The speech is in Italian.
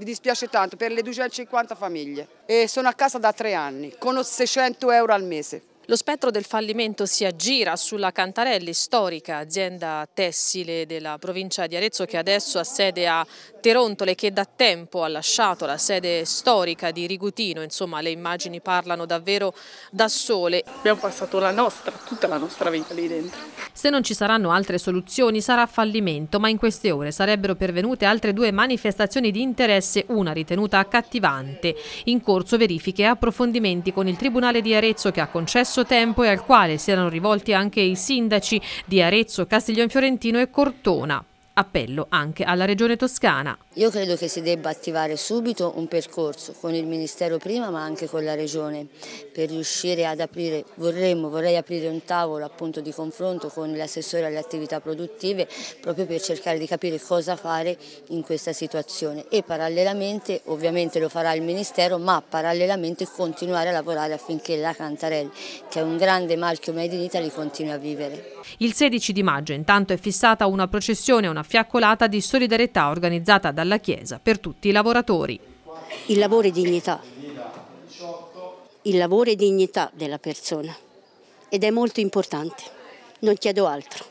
mi dispiace tanto, per le 250 famiglie. E sono a casa da tre anni, con 600 euro al mese. Lo spettro del fallimento si aggira sulla Cantarelli, storica azienda tessile della provincia di Arezzo che adesso ha sede a Terontole che da tempo ha lasciato la sede storica di Rigutino, insomma le immagini parlano davvero da sole. Abbiamo passato la nostra, tutta la nostra vita lì dentro. Se non ci saranno altre soluzioni sarà fallimento, ma in queste ore sarebbero pervenute altre due manifestazioni di interesse, una ritenuta accattivante. In corso verifiche e approfondimenti con il Tribunale di Arezzo che ha concesso tempo e al quale si erano rivolti anche i sindaci di Arezzo, Castiglione Fiorentino e Cortona. Appello anche alla Regione Toscana. Io credo che si debba attivare subito un percorso con il Ministero prima ma anche con la Regione per riuscire ad aprire, vorremmo, vorrei aprire un tavolo appunto di confronto con l'assessore alle attività produttive proprio per cercare di capire cosa fare in questa situazione e parallelamente ovviamente lo farà il Ministero ma parallelamente continuare a lavorare affinché la Cantarelli che è un grande marchio made in Italy continui a vivere. Il 16 di maggio intanto è fissata una processione, una fiaccolata di solidarietà organizzata dalla Chiesa per tutti i lavoratori. Il lavoro è dignità, il lavoro è dignità della persona ed è molto importante, non chiedo altro.